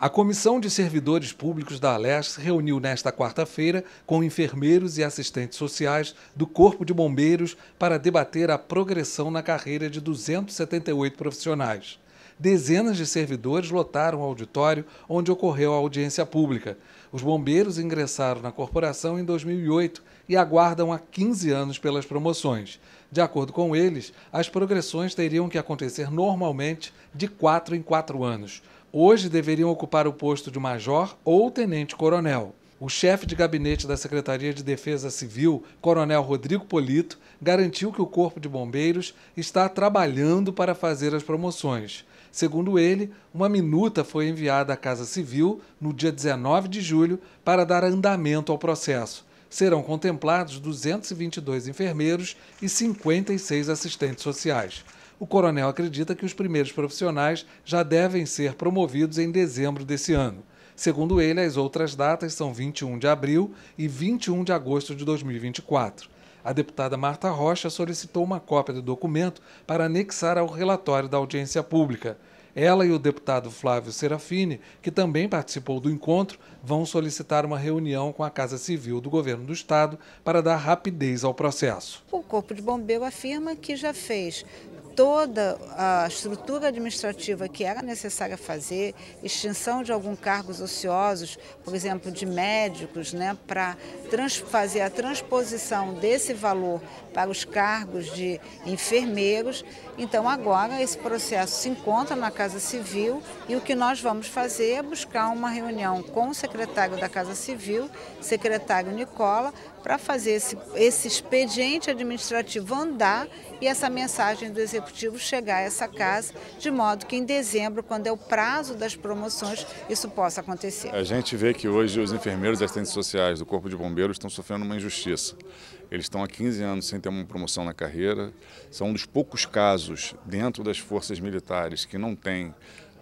A Comissão de Servidores Públicos da Alesc reuniu nesta quarta-feira com enfermeiros e assistentes sociais do Corpo de Bombeiros para debater a progressão na carreira de 278 profissionais. Dezenas de servidores lotaram o auditório onde ocorreu a audiência pública. Os bombeiros ingressaram na corporação em 2008 e aguardam há 15 anos pelas promoções. De acordo com eles, as progressões teriam que acontecer normalmente de 4 em 4 anos hoje deveriam ocupar o posto de major ou tenente-coronel. O chefe de gabinete da Secretaria de Defesa Civil, Coronel Rodrigo Polito, garantiu que o Corpo de Bombeiros está trabalhando para fazer as promoções. Segundo ele, uma minuta foi enviada à Casa Civil no dia 19 de julho para dar andamento ao processo. Serão contemplados 222 enfermeiros e 56 assistentes sociais o coronel acredita que os primeiros profissionais já devem ser promovidos em dezembro desse ano. Segundo ele, as outras datas são 21 de abril e 21 de agosto de 2024. A deputada Marta Rocha solicitou uma cópia do documento para anexar ao relatório da audiência pública. Ela e o deputado Flávio Serafini, que também participou do encontro, vão solicitar uma reunião com a Casa Civil do Governo do Estado para dar rapidez ao processo. O Corpo de Bombeiro afirma que já fez toda a estrutura administrativa que era necessária fazer, extinção de alguns cargos ociosos, por exemplo, de médicos, né, para fazer a transposição desse valor para os cargos de enfermeiros. Então, agora, esse processo se encontra na Casa Civil e o que nós vamos fazer é buscar uma reunião com o secretário da Casa Civil, secretário Nicola, para fazer esse, esse expediente administrativo andar e essa mensagem do executivo executivo chegar a essa casa, de modo que em dezembro, quando é o prazo das promoções, isso possa acontecer. A gente vê que hoje os enfermeiros e assistentes sociais do Corpo de Bombeiros estão sofrendo uma injustiça. Eles estão há 15 anos sem ter uma promoção na carreira, são um dos poucos casos dentro das forças militares que não têm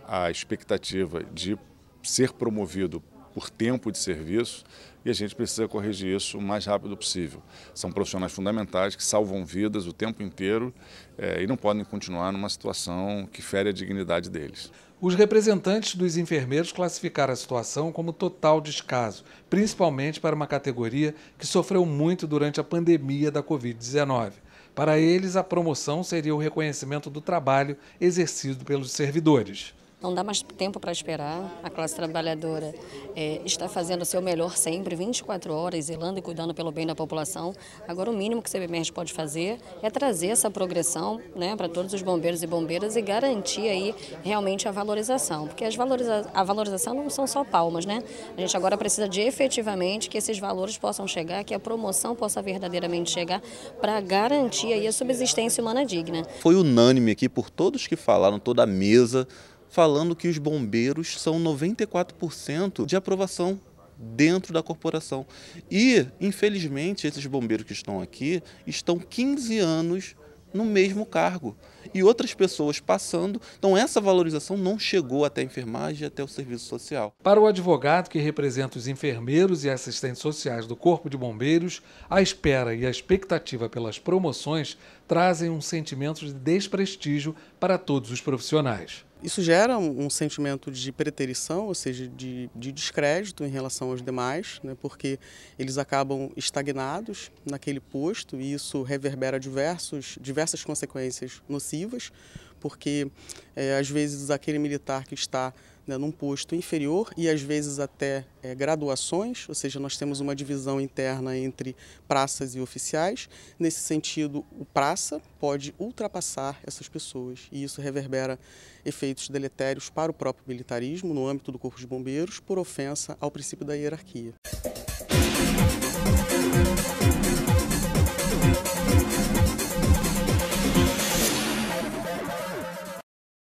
a expectativa de ser promovido por tempo de serviço e a gente precisa corrigir isso o mais rápido possível. São profissionais fundamentais que salvam vidas o tempo inteiro é, e não podem continuar numa situação que fere a dignidade deles. Os representantes dos enfermeiros classificaram a situação como total descaso, principalmente para uma categoria que sofreu muito durante a pandemia da Covid-19. Para eles, a promoção seria o reconhecimento do trabalho exercido pelos servidores não dá mais tempo para esperar. A classe trabalhadora é, está fazendo o seu melhor sempre, 24 horas, zelando e cuidando pelo bem da população. Agora, o mínimo que o CBMERS pode fazer é trazer essa progressão né, para todos os bombeiros e bombeiras e garantir aí realmente a valorização, porque as valoriza a valorização não são só palmas, né? A gente agora precisa de efetivamente que esses valores possam chegar, que a promoção possa verdadeiramente chegar para garantir aí a subsistência humana digna. Foi unânime aqui por todos que falaram, toda a mesa falando que os bombeiros são 94% de aprovação dentro da corporação. E, infelizmente, esses bombeiros que estão aqui estão 15 anos no mesmo cargo e outras pessoas passando. Então, essa valorização não chegou até a enfermagem e até o serviço social. Para o advogado que representa os enfermeiros e assistentes sociais do Corpo de Bombeiros, a espera e a expectativa pelas promoções trazem um sentimento de desprestígio para todos os profissionais. Isso gera um, sentimento de preterição, ou seja, de, de descrédito em relação aos demais, né, porque eles acabam estagnados naquele posto e isso reverbera diversos, diversas consequências nocivas, porque é, às vezes aquele militar que está né, num posto inferior e às vezes até é, graduações, ou seja, nós temos uma divisão interna entre praças e oficiais. Nesse sentido, o praça pode ultrapassar essas pessoas e isso reverbera efeitos deletérios para o próprio militarismo no âmbito do Corpo de Bombeiros por ofensa ao princípio da hierarquia.